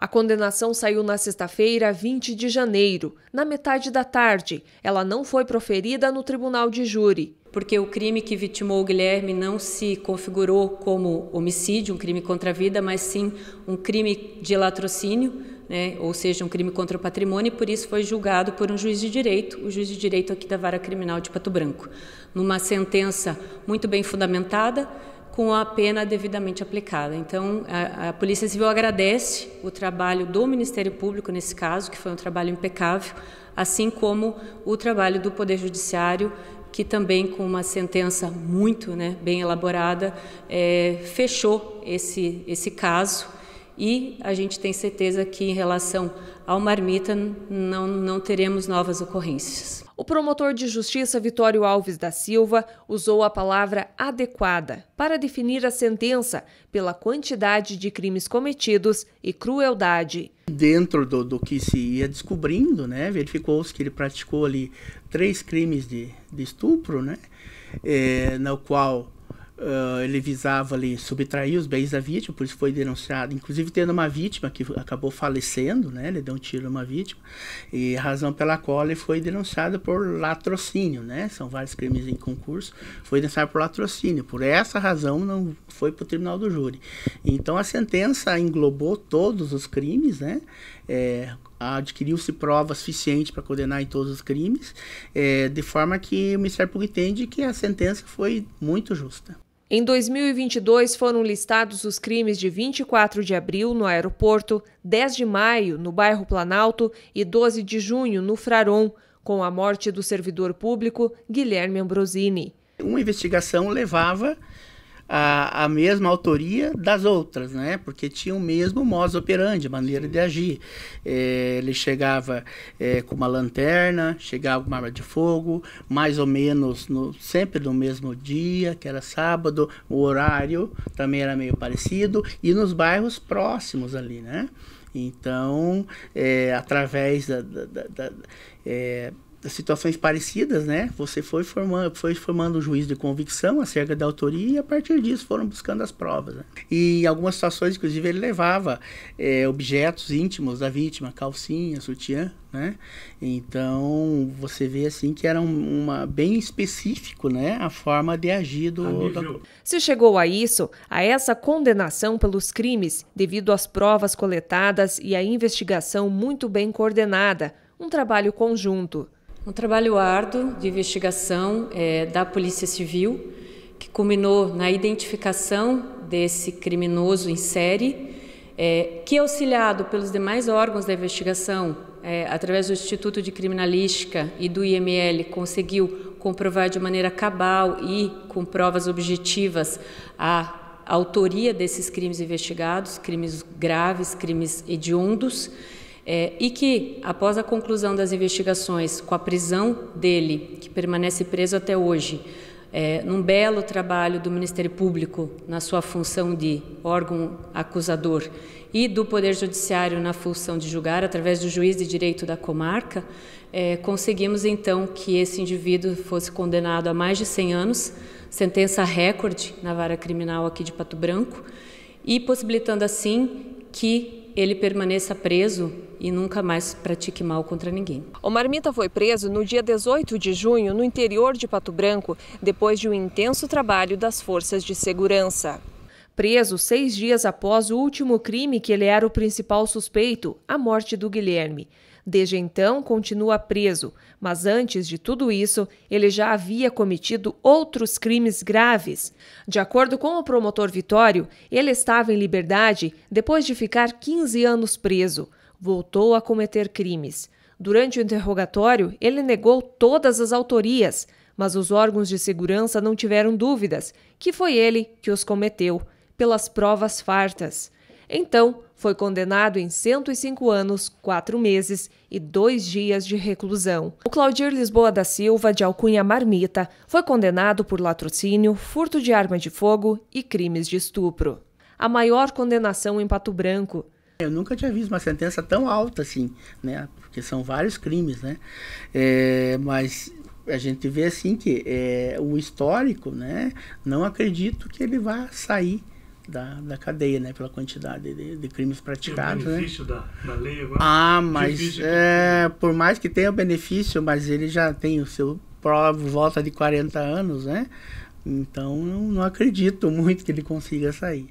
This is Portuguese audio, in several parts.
A condenação saiu na sexta-feira, 20 de janeiro, na metade da tarde. Ela não foi proferida no tribunal de júri. Porque o crime que vitimou o Guilherme não se configurou como homicídio, um crime contra a vida, mas sim um crime de latrocínio, né? ou seja, um crime contra o patrimônio, e por isso foi julgado por um juiz de direito, o juiz de direito aqui da Vara Criminal de Pato Branco, numa sentença muito bem fundamentada com a pena devidamente aplicada. Então, a, a, Polícia Civil agradece o trabalho do Ministério Público nesse caso, que foi um trabalho impecável, assim como o trabalho do Poder Judiciário, que também, com uma sentença muito né, bem elaborada, é, fechou esse, esse caso. E a gente tem certeza que, em relação ao Marmita não, não teremos novas ocorrências. O promotor de justiça Vitório Alves da Silva usou a palavra adequada para definir a sentença pela quantidade de crimes cometidos e crueldade. Dentro do, do que se ia descobrindo, né, verificou-se que ele praticou ali três crimes de, de estupro, né, é, no qual Uh, ele visava ali subtrair os bens da vítima, por isso foi denunciado, inclusive tendo uma vítima que acabou falecendo, né? Ele deu um tiro a uma vítima, e a razão pela qual ele foi denunciado por latrocínio, né? São vários crimes em concurso, foi denunciado por latrocínio. Por essa razão não foi para o tribunal do júri. Então a sentença englobou todos os crimes, né? É, adquiriu-se prova suficiente para condenar em todos os crimes, é, de forma que o Ministério Público entende que a sentença foi muito justa. Em 2022 foram listados os crimes de 24 de abril no aeroporto, 10 de maio no bairro Planalto e 12 de junho no Fraron, com a morte do servidor público Guilherme Ambrosini. Uma investigação levava a, a mesma autoria das outras, né? Porque tinha o mesmo modus operandi, maneira de agir. É, ele chegava é, com uma lanterna, chegava com uma arma de fogo, mais ou menos no, sempre no mesmo dia, que era sábado, o horário também era meio parecido, e nos bairros próximos ali, né? Então, é, através da, da, da, da é, situações parecidas, né? Você foi formando, foi formando o um de convicção acerca da autoria e a partir disso foram buscando as provas. Né? E em algumas situações, inclusive, ele levava é, objetos íntimos da vítima, calcinha, sutiã, né? Então você vê assim que era um, uma bem específico, né, a forma de agir do, do. Se chegou a isso, a essa condenação pelos crimes, devido às provas coletadas e à investigação muito bem coordenada, um trabalho conjunto. Um trabalho árduo de investigação é, da Polícia Civil, que culminou na identificação desse criminoso em série, é, que, é auxiliado pelos demais órgãos da investigação, é, através do Instituto de Criminalística e do IML, conseguiu comprovar de maneira cabal e com provas objetivas a autoria desses crimes investigados, crimes graves, crimes hediondos. É, e que, após a conclusão das investigações, com a prisão dele, que permanece preso até hoje, é, num belo trabalho do Ministério Público na sua função de órgão acusador e do Poder Judiciário na função de julgar, através do juiz de direito da comarca, é, conseguimos então que esse indivíduo fosse condenado a mais de 100 anos, sentença recorde na vara criminal aqui de Pato Branco, e possibilitando assim que ele permaneça preso e nunca mais pratique mal contra ninguém. O Marmita foi preso no dia 18 de junho no interior de Pato Branco, depois de um intenso trabalho das forças de segurança. Preso seis dias após o último crime que ele era o principal suspeito, a morte do Guilherme. Desde então, continua preso, mas antes de tudo isso, ele já havia cometido outros crimes graves. De acordo com o promotor Vitório, ele estava em liberdade depois de ficar 15 anos preso. Voltou a cometer crimes. Durante o interrogatório, ele negou todas as autorias, mas os órgãos de segurança não tiveram dúvidas que foi ele que os cometeu, pelas provas fartas. Então, foi condenado em 105 anos, 4 meses e 2 dias de reclusão. O Claudir Lisboa da Silva, de alcunha marmita, foi condenado por latrocínio, furto de arma de fogo e crimes de estupro. A maior condenação em Pato Branco. Eu nunca tinha visto uma sentença tão alta assim, né? Porque são vários crimes, né? É, mas a gente vê assim que é, o histórico, né? Não acredito que ele vá sair da, da cadeia, né? Pela quantidade de, de crimes praticados. Né? Tem o benefício né? da, da lei agora. Ah, mas é, por mais que tenha o benefício, mas ele já tem o seu prova volta de 40 anos, né? Então não, não acredito muito que ele consiga sair.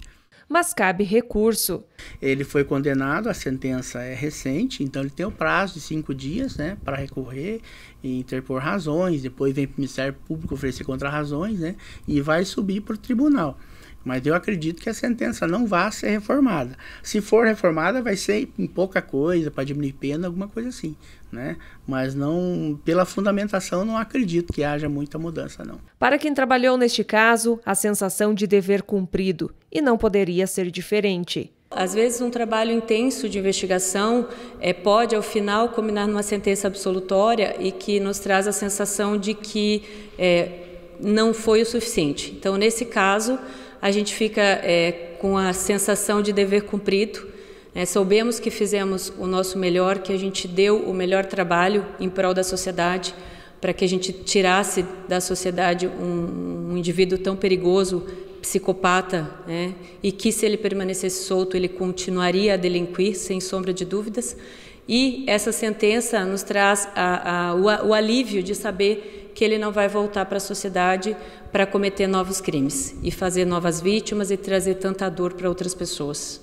Mas cabe recurso. Ele foi condenado, a sentença é recente, então ele tem o prazo de cinco dias né, para recorrer e interpor razões, depois vem para o Ministério Público oferecer contra-razões né, e vai subir para o tribunal. Mas eu acredito que a sentença não vá ser reformada. Se for reformada, vai ser em pouca coisa, para diminuir pena, alguma coisa assim. Né? Mas não, pela fundamentação, não acredito que haja muita mudança, não. Para quem trabalhou neste caso, a sensação de dever cumprido e não poderia ser diferente. Às vezes, um trabalho intenso de investigação é, pode, ao final, combinar numa sentença absolutória e que nos traz a sensação de que é, não foi o suficiente. Então, nesse caso, a gente fica é, com a sensação de dever cumprido. É, soubemos que fizemos o nosso melhor, que a gente deu o melhor trabalho em prol da sociedade, para que a gente tirasse da sociedade um, um indivíduo tão perigoso, psicopata, né? e que se ele permanecesse solto, ele continuaria a delinquir, sem sombra de dúvidas. E essa sentença nos traz a, a, o, o alívio de saber que ele não vai voltar para a sociedade para cometer novos crimes e fazer novas vítimas e trazer tanta dor para outras pessoas.